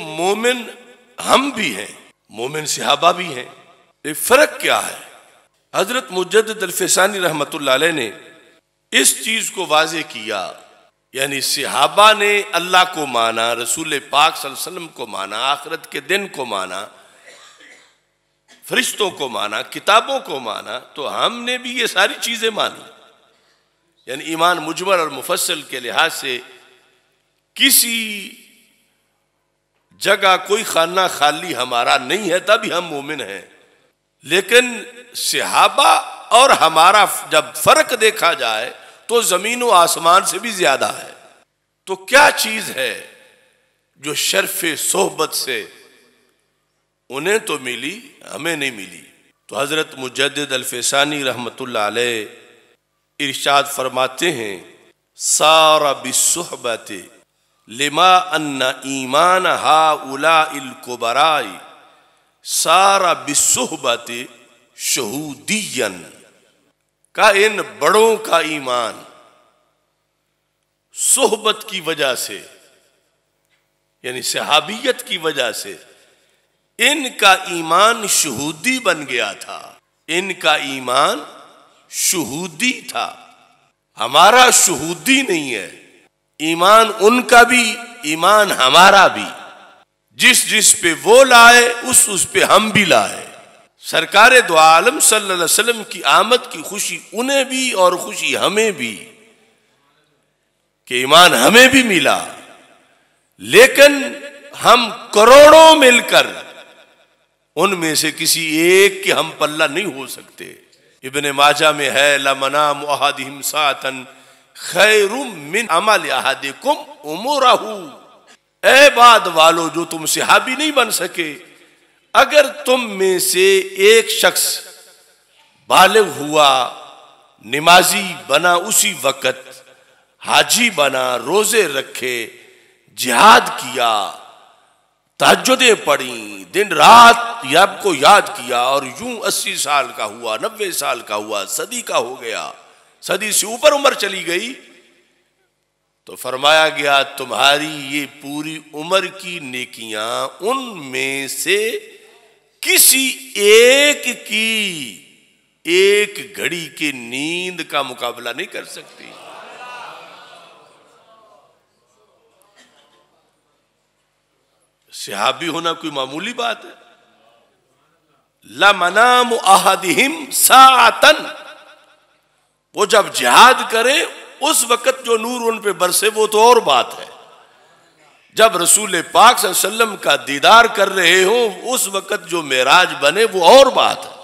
मोमिन हम भी हैं मोमिन सिहाबा भी हैं ये फर्क क्या है हजरत मुजद अलफसानी रहमत ने इस चीज को वाज किया यानी सिहाबा ने अल्लाह को माना रसूल पाक सल्लम को माना आखरत के दिन को माना फरिश्तों को माना किताबों को माना तो हमने भी ये सारी चीज़ें मानी यानी ईमान मुजमर और मुफसल के लिहाज से किसी जगह कोई खाना खाली हमारा नहीं है तभी हम मोमिन हैं लेकिन सिहाबा और हमारा जब फर्क देखा जाए तो जमीन व आसमान से भी ज्यादा है तो क्या चीज है जो शर्फ सोहबत से उन्हें तो मिली हमें नहीं मिली तो हजरत मुजद अलफानी रहमत इर्शाद फरमाते हैं सारा सोहबतें लिमा अन्न ईमान हा उला इलकोबराई सारा बिसुहबत शहूदियन का इन बड़ों का ईमान सोहबत की वजह से यानी सहाबियत की वजह से इनका ईमान शहूदी बन गया था इनका ईमान शहूदी था हमारा शहूदी नहीं है ईमान उनका भी ईमान हमारा भी जिस जिस पे वो लाए उस उस पे हम भी लाए सरकार दो आलम सल्लल्लाहु अलैहि वसल्लम की आमद की खुशी उन्हें भी और खुशी हमें भी कि ईमान हमें भी मिला लेकिन हम करोड़ों मिलकर उनमें से किसी एक के हम पल्ला नहीं हो सकते इबन माजा में है लमना मुहादिम सातन खैरुम मिन अमल अहदिकुम उमरहू ए बाद वालों जो तुम सिहाबी नहीं बन सके अगर तुम में से एक शख्स बालिग हुआ नमाजी बना उसी वक़्त हाजी बना रोज़े रखे जिहाद किया तहजदें पड़ी दिन रात या आपको याद किया और यूं अस्सी साल का हुआ नब्बे साल का हुआ सदी का हो गया सदी से ऊपर उम्र चली गई तो फरमाया गया तुम्हारी ये पूरी उम्र की नेकियां उनमें से किसी एक की एक घड़ी के नींद का मुकाबला नहीं कर सकती सिहाबी होना कोई मामूली बात है लमनाम आहदिम सातन वो जब जिहाद करे उस वक़्त जो नूर उन पर बरसे वो तो और बात है जब रसूल पाक सल्लम का दीदार कर रहे हो उस वक़्त जो मेराज बने वो और बात है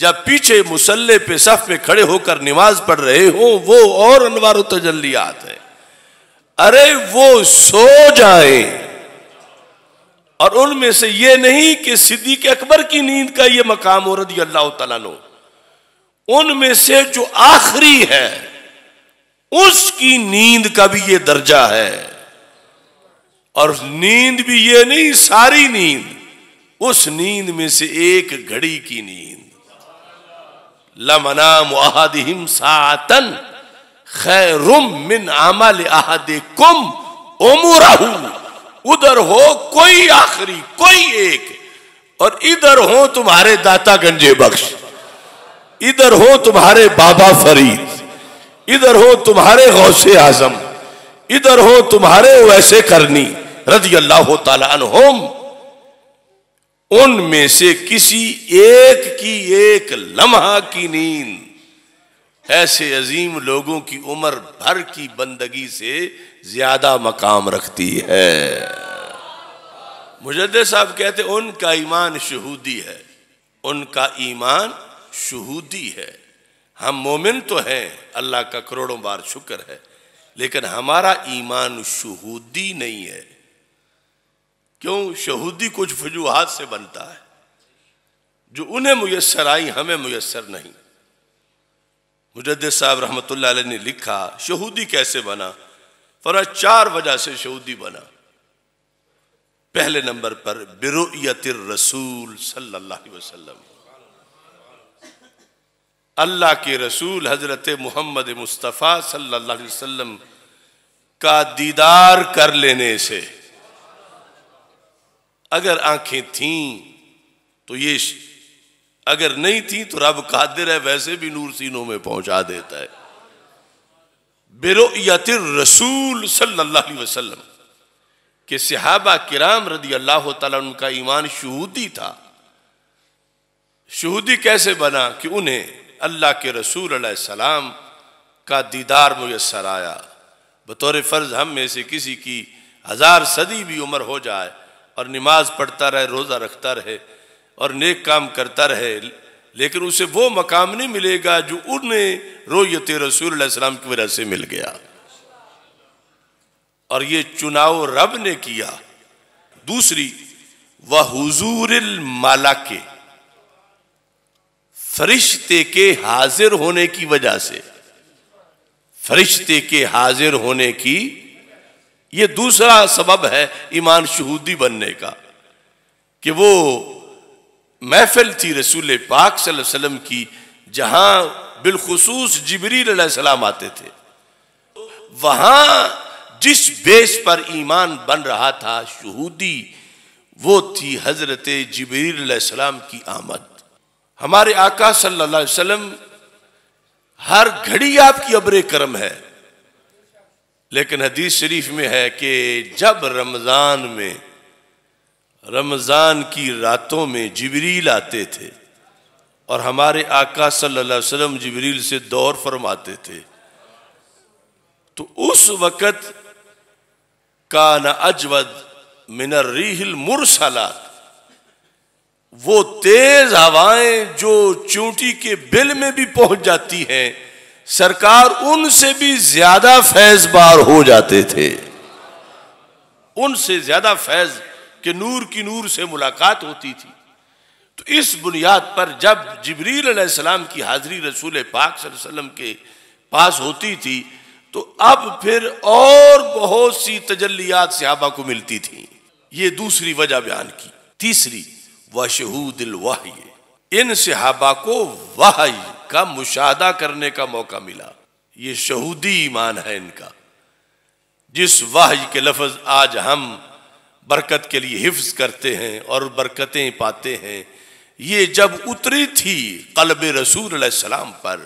जब पीछे मुसल्ले पे सफ में खड़े होकर नमाज पढ़ रहे हो वो और अनवार तजल्लियात है अरे वो सो जाए और उनमें से ये नहीं कि सिद्दीक अकबर की नींद का ये मकाम और रदी अल्लाह तला उनमें से जो आखिरी है उसकी नींद का भी ये दर्जा है और नींद भी ये नहीं सारी नींद उस नींद में से एक घड़ी की नींद लमना आहदिम सातन खैरुम मिन आमल आहदे कुम उमराहू उधर हो कोई आखिरी कोई एक और इधर हो तुम्हारे दाता गंजे बख्श इधर हो तुम्हारे बाबा फरीद इधर हो तुम्हारे गौसे आजम इधर हो तुम्हारे वैसे करनी रजी अल्लाह तम उनमें से किसी एक की एक लम्हा की नींद ऐसे अजीम लोगों की उम्र भर की बंदगी से ज्यादा मकाम रखती है मुजद साहब कहते उनका ईमान शहूदी है उनका ईमान शहूदी है हम मोमिन तो हैं अल्लाह का करोड़ों बार शुक्र है लेकिन हमारा ईमान शहूदी नहीं है क्यों शहूदी कुछ वजूहत से बनता है जो उन्हें मुयसर आई हमें मुयसर नहीं मुजद साहब रहमत ने लिखा शहूदी कैसे बना फरा चार वजह से शहूदी बना पहले नंबर पर बिरोयत रसूल सल्लल्लाहु अलैहि वसल्लम अल्लाह के रसूल हज़रत मोहम्मद मुस्तफ़ा सल्ला वसम का दीदार कर लेने से अगर आंखें थीं तो ये अगर नहीं थी तो रब कादिर है वैसे भी नूर सीनों में पहुंचा देता है बेरो रसूल सल्लल्लाहु अलैहि वसल्लम के सिहाबा किराम रदी अल्लाह तला उनका ईमान शहूदी था शहूदी कैसे बना कि उन्हें अल्लाह के रसूल सलाम का दीदार मुयसर आया बतौर फ़र्ज़ हम में से किसी की हज़ार सदी भी उम्र हो जाए और नमाज पढ़ता रहे रोज़ा रखता रहे और नेक काम करता रहे लेकिन उसे वो मकाम नहीं मिलेगा जो उन्हें रोयत रसूल सलाम की वजह से मिल गया और ये चुनाव रब ने किया दूसरी वह हजूर माला के फरिश्ते के हाजिर होने की वजह से फरिश्ते के हाजिर होने की यह दूसरा सबब है ईमान शहूदी बनने का कि वो महफिल थी रसूल पाक वसल्लम की जहां बिलखसूस जबरील सलाम आते थे वहां जिस बेस पर ईमान बन रहा था शहूदी वो थी हजरत जबरील सलाम की आमद हमारे आका सल्लल्लाहु अलैहि वसल्लम हर घड़ी आपकी अब्र करम है लेकिन हदीस शरीफ में है कि जब रमज़ान में रमज़ान की रातों में जबरील आते थे और हमारे आका सल्लल्लाहु अलैहि वसल्लम जबरील से दौर फरमाते थे तो उस वक़्त का न अजवद मिनर रीहिल मुरसलात वो तेज हवाएं जो चूंटी के बिल में भी पहुंच जाती हैं सरकार उनसे भी ज्यादा फैज बार हो जाते थे उनसे ज्यादा फैज के नूर की नूर से मुलाकात होती थी तो इस बुनियाद पर जब जबरील की हाजिरी रसूल पाक वसल्लम के पास होती थी तो अब फिर और बहुत सी तजल्लियात सहाबा को मिलती थी ये दूसरी वजह बयान की तीसरी व शहूदिल वाह इन सिहाबा को वाह का मुशादा करने का मौका मिला ये शहूदी ईमान है इनका जिस वाह के लफज आज हम बरकत के लिए हिफ्ज करते हैं और बरकतें पाते हैं ये जब उतरी थी कलब रसूल सलाम पर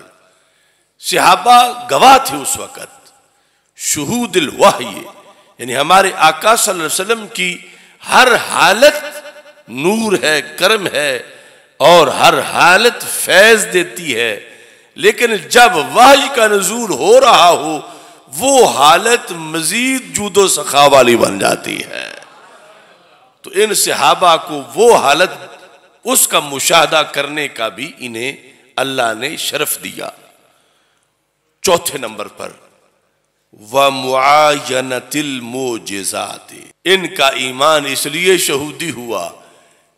सिहाबा गवाह थे उस वक़्त शहूदिल वाह यानी हमारे आकाशलम की हर हालत नूर है कर्म है और हर हालत फैज देती है लेकिन जब वाही का नजूर हो रहा हो वो हालत मजीद जूदो सखा वाली बन जाती है तो इन सिहाबा को वो हालत उसका मुशाह करने का भी इन्हें अल्लाह ने शरफ दिया चौथे नंबर पर व मो मोजात इनका ईमान इसलिए शहूदी हुआ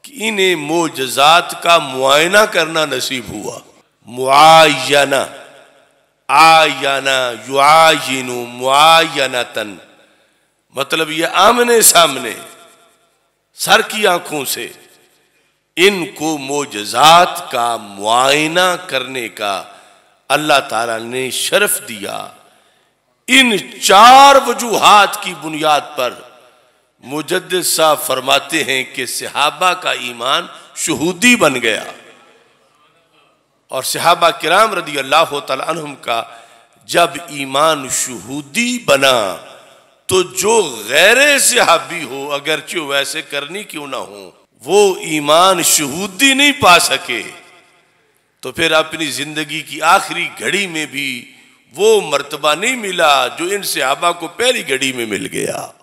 कि इन्हें मोजात का मुआयना करना नसीब हुआ मुआयना आयना युआनु मुआयना तन मतलब ये आमने सामने सर की आंखों से इनको मोजात का मुआयना करने का अल्लाह तला ने शर्फ दिया इन चार वजूहत की बुनियाद पर मुजद साहब फरमाते हैं कि सिहाबा का ईमान शहूदी बन गया और सिहाबा किराम रदी अल्लाह तम का जब ईमान शहूदी बना तो जो गैर सिहाबी हो अगर चो वैसे करनी क्यों ना हो वो ईमान शहूदी नहीं पा सके तो फिर अपनी ज़िंदगी की आखिरी घड़ी में भी वो मर्तबा नहीं मिला जो इन सिहाबा को पहली घड़ी में मिल गया